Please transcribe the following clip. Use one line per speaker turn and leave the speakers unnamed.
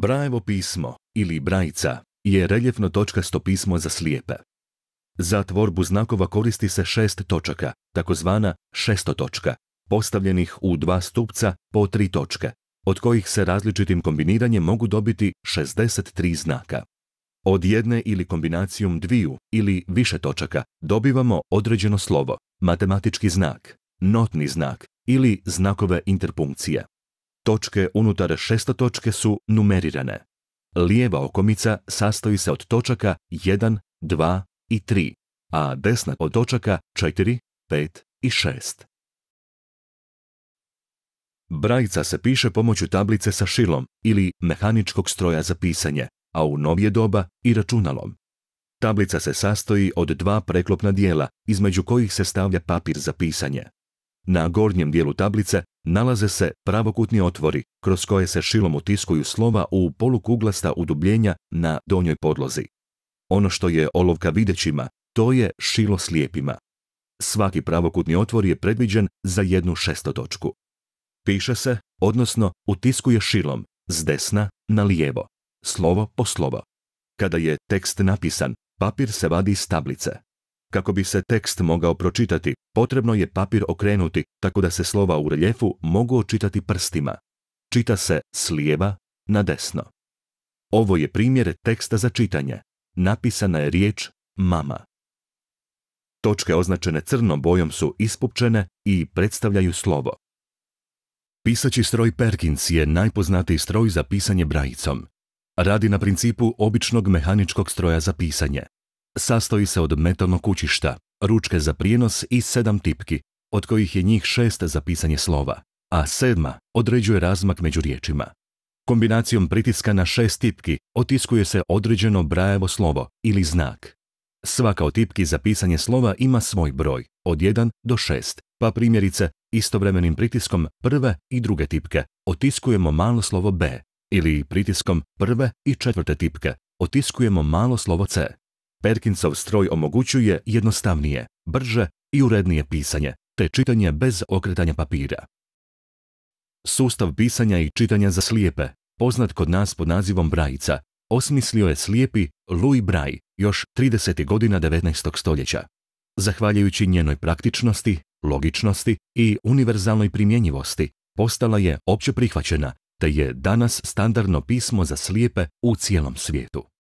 Brajevo pismo ili brajca je reljefno točkasto pismo za slijepe. Za tvorbu znakova koristi se šest točaka, takozvana točka, postavljenih u dva stupca po tri točke, od kojih se različitim kombiniranjem mogu dobiti 63 znaka. Od jedne ili kombinacijom dviju ili više točaka dobivamo određeno slovo, matematički znak, notni znak ili znakove interpunkcije. Točke unutar šesta točke su numerirane. Lijeva okomica sastoji se od točaka 1, 2 i 3, a desna od točaka 4, 5 i 6. Brajica se piše pomoću tablice sa šilom ili mehaničkog stroja za pisanje, a u novije doba i računalom. Tablica se sastoji od dva preklopna dijela, između kojih se stavlja papir za pisanje. Na gornjem dijelu tablice nalaze se pravokutni otvori, kroz koje se šilom utiskuju slova u polukuglasta udubljenja na donjoj podlozi. Ono što je olovka videćima, to je šilo slijepima. Svaki pravokutni otvor je predviđen za jednu šestotočku. Piše se, odnosno utiskuje šilom, s desna na lijevo, slovo po slovo. Kada je tekst napisan, papir se vadi iz tablice. Kako bi se tekst mogao pročitati, potrebno je papir okrenuti tako da se slova u reljefu mogu očitati prstima. Čita se s lijeva na desno. Ovo je primjer teksta za čitanje. Napisana je riječ mama. Točke označene crnom bojom su ispupčene i predstavljaju slovo. Pisaći stroj Perkins je najpoznatiji stroj za pisanje brajicom. Radi na principu običnog mehaničkog stroja za pisanje sastoji se od metalnog kućišta, ručke za prijenos i sedam tipki, od kojih je njih šest za pisanje slova, a sedma određuje razmak među riječima. Kombinacijom pritiska na šest tipki otiskuje se određeno brajevo slovo ili znak. Svaka od tipki za pisanje slova ima svoj broj, od 1 do 6, pa primjerice istovremenim pritiskom prve i druge tipke otiskujemo malo slovo B ili pritiskom prve i četvrte tipke otiskujemo malo slovo C. Perkinsov stroj omogućuje jednostavnije, brže i urednije pisanje, te čitanje bez okretanja papira. Sustav pisanja i čitanja za slijepe, poznat kod nas pod nazivom Brajica, osmislio je slijepi Louis Braj još 30. godina 19. stoljeća. Zahvaljujući njenoj praktičnosti, logičnosti i univerzalnoj primjenjivosti, postala je opće prihvaćena, te je danas standardno pismo za slijepe u cijelom svijetu.